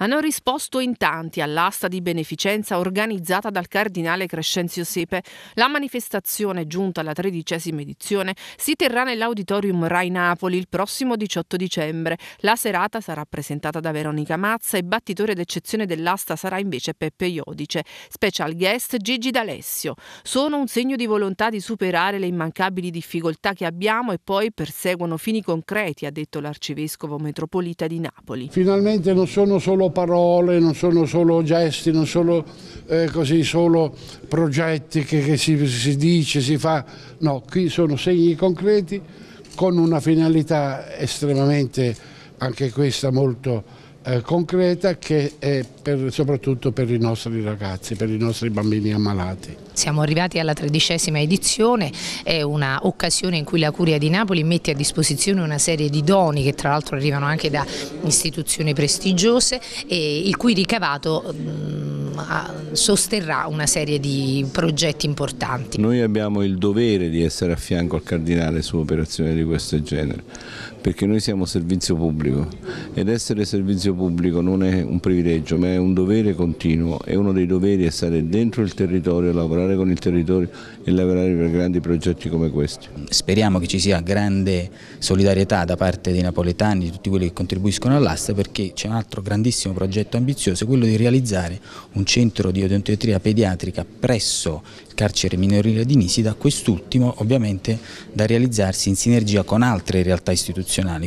hanno risposto in tanti all'asta di beneficenza organizzata dal cardinale Crescenzio Sepe. La manifestazione, giunta alla tredicesima edizione, si terrà nell'auditorium Rai Napoli il prossimo 18 dicembre. La serata sarà presentata da Veronica Mazza e battitore d'eccezione dell'asta sarà invece Peppe Iodice. Special guest Gigi D'Alessio. Sono un segno di volontà di superare le immancabili difficoltà che abbiamo e poi perseguono fini concreti, ha detto l'arcivescovo metropolita di Napoli. Finalmente non sono solo solo parole, non sono solo gesti, non sono eh, così solo progetti che, che si, si dice, si fa, no, qui sono segni concreti con una finalità estremamente, anche questa molto eh, concreta che è per, soprattutto per i nostri ragazzi, per i nostri bambini ammalati. Siamo arrivati alla tredicesima edizione, è un'occasione in cui la Curia di Napoli mette a disposizione una serie di doni che tra l'altro arrivano anche da istituzioni prestigiose e il cui ricavato mm, Ah, sosterrà una serie di progetti importanti. Noi abbiamo il dovere di essere a fianco al Cardinale su operazioni di questo genere, perché noi siamo servizio pubblico ed essere servizio pubblico non è un privilegio ma è un dovere continuo e uno dei doveri è stare dentro il territorio, lavorare con il territorio e lavorare per grandi progetti come questi. Speriamo che ci sia grande solidarietà da parte dei napoletani, di tutti quelli che contribuiscono all'asta perché c'è un altro grandissimo progetto ambizioso, quello di realizzare un centro di odontoiatria pediatrica presso il carcere minorile di Nisida, quest'ultimo ovviamente da realizzarsi in sinergia con altre realtà istituzionali.